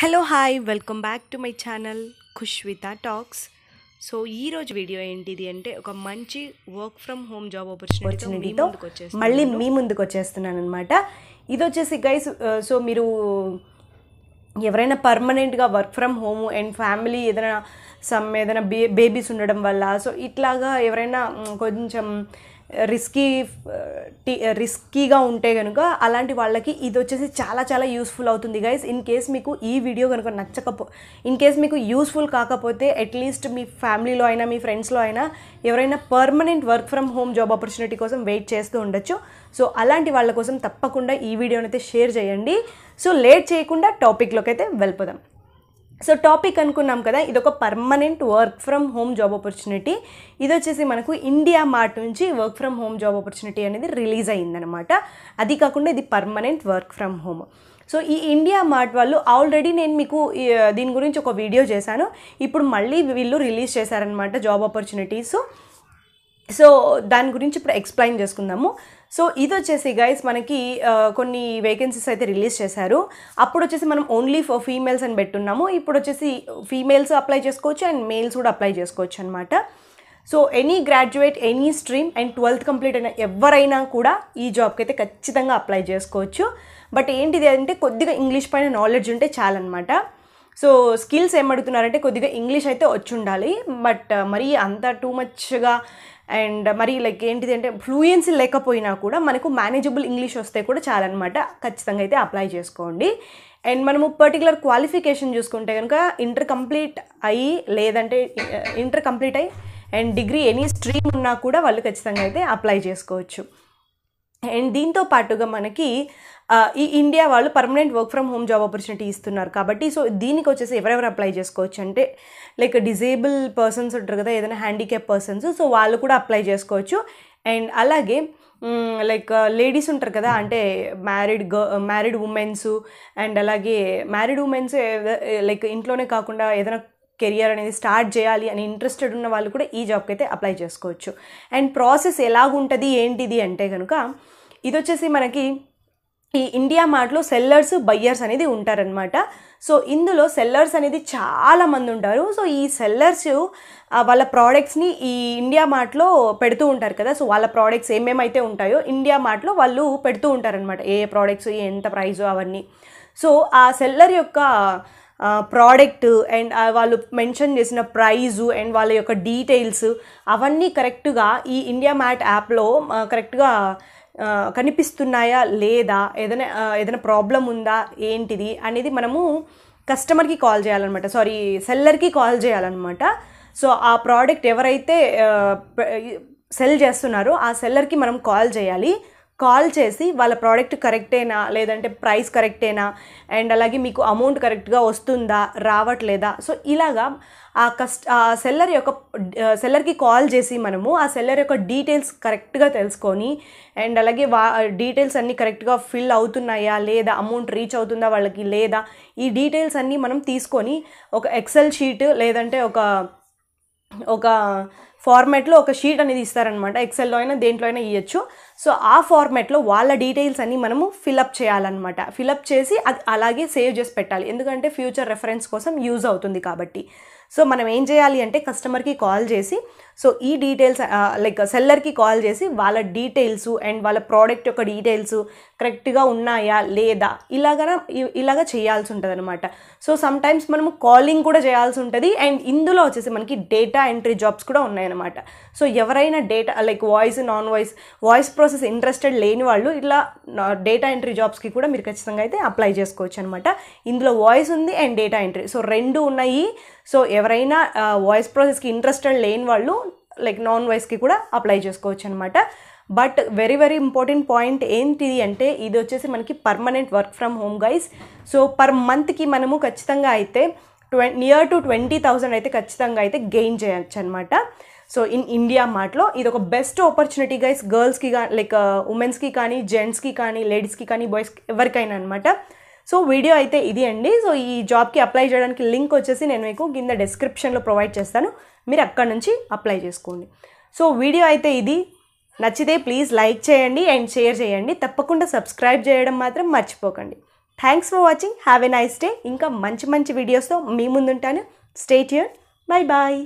hello hi welcome back to my channel Khushvita talks so ఈ రోజు video ఏంటిది అంటే ఒక మంచి work from home job opportunity మళ్ళీ మీ ముందుకు వచ్చేస్తున్నాను అనమాట ఇది వచ్చేసి గైస్ సో మీరు ఎవరైనా పర్మనెంట్గా work from home and family ఏదైనా సమ్ ఏదైనా బే బేబీస్ ఉండడం వల్ల సో ఇట్లాగా ఎవరైనా కొంచెం రిస్కీ రిస్కీగా ఉంటే కనుక అలాంటి వాళ్ళకి ఇది వచ్చేసి చాలా చాలా యూస్ఫుల్ అవుతుంది గైస్ ఇన్ కేస్ మీకు ఈ వీడియో కనుక నచ్చకపో ఇన్ కేస్ మీకు యూస్ఫుల్ కాకపోతే అట్లీస్ట్ మీ ఫ్యామిలీలో అయినా మీ ఫ్రెండ్స్లో అయినా ఎవరైనా permanent work from home job opportunity కోసం వెయిట్ చేస్తూ ఉండొచ్చు సో అలాంటి వాళ్ళ కోసం తప్పకుండా ఈ వీడియోనైతే షేర్ చేయండి సో లేట్ చేయకుండా టాపిక్లోకి అయితే వెళ్ళిపోదాం సో టాపిక్ అనుకున్నాం కదా ఇదొక permanent work from home job opportunity ఇది వచ్చేసి మనకు ఇండియా మార్ట్ నుంచి work from home job opportunity అనేది రిలీజ్ అయ్యిందనమాట అది కాకుండా ఇది permanent work from home so ఈ ఇండియా మార్ట్ వాళ్ళు ఆల్రెడీ నేను మీకు దీని గురించి ఒక వీడియో చేశాను ఇప్పుడు మళ్ళీ వీళ్ళు రిలీజ్ చేశారనమాట జాబ్ ఆపర్చునిటీస్ సో దాని గురించి ఇప్పుడు ఎక్స్ప్లెయిన్ చేసుకుందాము సో ఇది వచ్చేసి గైస్ మనకి కొన్ని వేకెన్సీస్ అయితే రిలీజ్ చేశారు అప్పుడు వచ్చేసి మనం ఓన్లీ ఫర్ ఫీమేల్స్ అని పెట్టున్నాము ఇప్పుడు వచ్చేసి ఫీమేల్స్ అప్లై చేసుకోవచ్చు అండ్ మేల్స్ కూడా అప్లై చేసుకోవచ్చు అనమాట so any graduate any stream and twelfth complete అయిన ఎవరైనా కూడా ఈ జాబ్కి అయితే ఖచ్చితంగా అప్లై చేసుకోవచ్చు బట్ ఏంటిది అంటే కొద్దిగా ఇంగ్లీష్ పైన నాలెడ్జ్ ఉంటే చాలన్నమాట సో స్కిల్స్ ఏమడుతున్నారంటే కొద్దిగా ఇంగ్లీష్ అయితే వచ్చి ఉండాలి బట్ uh, మరీ అంత టూ మచ్గా అండ్ మరి లైక్ ఏంటిది అంటే ఫ్లూయెన్సీ లేకపోయినా కూడా మనకు మేనేజబుల్ ఇంగ్లీష్ వస్తే కూడా చాలన్నమాట ఖచ్చితంగా అయితే అప్లై చేసుకోండి అండ్ మనము పర్టికులర్ క్వాలిఫికేషన్ చూసుకుంటే కనుక ఇంటర్ కంప్లీట్ అయ్యి లేదంటే ఇంటర్ uh, కంప్లీట్ అయ్యి అండ్ డిగ్రీ ఎనీ స్ట్రీమ్ ఉన్నా కూడా వాళ్ళు ఖచ్చితంగా అయితే అప్లై చేసుకోవచ్చు అండ్ దీంతో పాటుగా మనకి ఈ ఇండియా వాళ్ళు permanent work from home job opportunity ఇస్తున్నారు కాబట్టి సో దీనికి వచ్చేసి ఎవరెవరు అప్లై చేసుకోవచ్చు అంటే లైక్ డిజేబుల్ పర్సన్స్ ఉంటారు కదా ఏదైనా హ్యాండిక్యాప్ పర్సన్స్ సో వాళ్ళు కూడా అప్లై చేసుకోవచ్చు అండ్ అలాగే లైక్ లేడీస్ ఉంటారు కదా అంటే మ్యారీడ్ గర్ మ్యారీడ్ ఉమెన్స్ అండ్ అలాగే మ్యారీడ్ ఉమెన్స్ లైక్ ఇంట్లోనే కాకుండా ఏదైనా కెరియర్ అనేది స్టార్ట్ చేయాలి అని ఇంట్రెస్టెడ్ ఉన్న వాళ్ళు కూడా ఈ జాబ్కి అయితే అప్లై చేసుకోవచ్చు అండ్ ప్రాసెస్ ఎలాగుంటుంది ఏంటిది అంటే కనుక ఇది వచ్చేసి మనకి ఈ ఇండియా మార్ట్లో సెల్లర్స్ బయ్యర్స్ అనేది ఉంటారనమాట సో ఇందులో సెల్లర్స్ అనేది చాలా మంది ఉంటారు సో ఈ సెల్లర్స్ వాళ్ళ ప్రోడక్ట్స్ని ఈ ఇండియా మార్ట్లో పెడుతూ ఉంటారు కదా సో వాళ్ళ ప్రోడక్ట్స్ ఏమేమైతే ఉంటాయో ఇండియా మార్ట్లో వాళ్ళు పెడుతూ ఉంటారనమాట ఏ ప్రోడక్ట్స్ ఎంత ప్రైజు అవన్నీ సో ఆ సెల్లర్ యొక్క ప్రోడక్ట్ అండ్ వాళ్ళు మెన్షన్ చేసిన ప్రైజు అండ్ వాళ్ళ యొక్క డీటెయిల్స్ అవన్నీ కరెక్ట్గా ఈ ఇండియా మ్యాట్ యాప్లో కరెక్ట్గా కనిపిస్తున్నాయా లేదా ఏదైనా ఏదైనా ప్రాబ్లం ఉందా ఏంటిది అనేది మనము కస్టమర్కి కాల్ చేయాలన్నమాట సారీ సెల్లర్కి కాల్ చేయాలన్నమాట సో ఆ ప్రోడక్ట్ ఎవరైతే సెల్ చేస్తున్నారో ఆ సెల్లర్కి మనం కాల్ చేయాలి కాల్ చేసి వాళ్ళ ప్రోడక్ట్ కరెక్టేనా లేదంటే ప్రైస్ కరెక్టేనా అండ్ అలాగే మీకు అమౌంట్ కరెక్ట్గా వస్తుందా రావట్లేదా సో ఇలాగా ఆ కస్ట్ ఆ సెల్లర్ యొక్క సెల్లర్కి కాల్ చేసి మనము ఆ సెల్లర్ యొక్క డీటెయిల్స్ కరెక్ట్గా తెలుసుకొని అండ్ అలాగే వా డీటెయిల్స్ అన్నీ కరెక్ట్గా ఫిల్ అవుతున్నాయా లేదా అమౌంట్ రీచ్ అవుతుందా వాళ్ళకి లేదా ఈ డీటెయిల్స్ అన్నీ మనం తీసుకొని ఒక ఎక్సెల్ షీట్ లేదంటే ఒక ఒక ఫార్మాట్లో ఒక షీట్ అనేది ఇస్తారనమాట ఎక్సెల్లో అయినా దేంట్లో అయినా ఇవ్వచ్చు సో ఆ ఫార్మాట్లో వాళ్ళ డీటెయిల్స్ అన్నీ మనము ఫిలప్ చేయాలన్నమాట ఫిలప్ చేసి అది అలాగే సేవ్ చేసి పెట్టాలి ఎందుకంటే ఫ్యూచర్ రెఫరెన్స్ కోసం యూజ్ అవుతుంది కాబట్టి సో మనం ఏం చేయాలి అంటే కస్టమర్కి కాల్ చేసి సో ఈ డీటెయిల్స్ లైక్ సెల్లర్కి కాల్ చేసి వాళ్ళ డీటెయిల్స్ అండ్ వాళ్ళ ప్రోడక్ట్ యొక్క డీటెయిల్స్ కరెక్ట్గా ఉన్నాయా లేదా ఇలాగన ఇలాగ చేయాల్సి ఉంటుంది అనమాట సో సమ్ టైమ్స్ మనము కాలింగ్ కూడా చేయాల్సి ఉంటుంది అండ్ ఇందులో వచ్చేసి మనకి డేటా ఎంట్రీ జాబ్స్ కూడా ఉన్నాయన్నమాట సో ఎవరైనా data like voice non voice voice process interested లేని వాళ్ళు ఇట్లా డేటా ఎంట్రీ జాబ్స్కి కూడా మీరు ఖచ్చితంగా అయితే అప్లై చేసుకోవచ్చు అనమాట ఇందులో వాయిస్ ఉంది అండ్ డేటా ఎంట్రీ సో రెండు ఉన్నాయి సో ఎవరైనా వాయిస్ ప్రాసెస్కి ఇంట్రెస్టెడ్ లేని వాళ్ళు లైక్ నాన్ వాయిస్కి కూడా అప్లై చేసుకోవచ్చు అనమాట but very very important point ఏంటిది అంటే ఇది వచ్చేసి మనకి permanent work from home guys so per మంత్కి మనము ఖచ్చితంగా అయితే ట్వ నియర్ టు ట్వంటీ థౌజండ్ అయితే ఖచ్చితంగా అయితే గెయిన్ చేయొచ్చు అనమాట సో ఇన్ ఇండియా మార్ట్లో ఇది ఒక బెస్ట్ ఆపర్చునిటీ గైస్ గర్ల్స్కి కానీ లైక్ ఉమెన్స్కి కానీ జెంట్స్కి కానీ లేడీస్కి కానీ బాయ్స్కి ఎవరికైనా అనమాట సో వీడియో అయితే ఇది అండి సో ఈ జాబ్కి అప్లై చేయడానికి లింక్ వచ్చేసి నేను మీకు కింద డిస్క్రిప్షన్లో ప్రొవైడ్ చేస్తాను మీరు అక్కడ నుంచి అప్లై చేసుకోండి సో వీడియో అయితే ఇది నచ్చితే ప్లీజ్ లైక్ చేయండి అండ్ షేర్ చేయండి తప్పకుండా సబ్స్క్రైబ్ చేయడం మాత్రం మర్చిపోకండి thanks for watching have a nice day ఇంకా మంచి మంచి వీడియోస్తో మీ ముందుంటాను స్టేట్ యూర్ బై బాయ్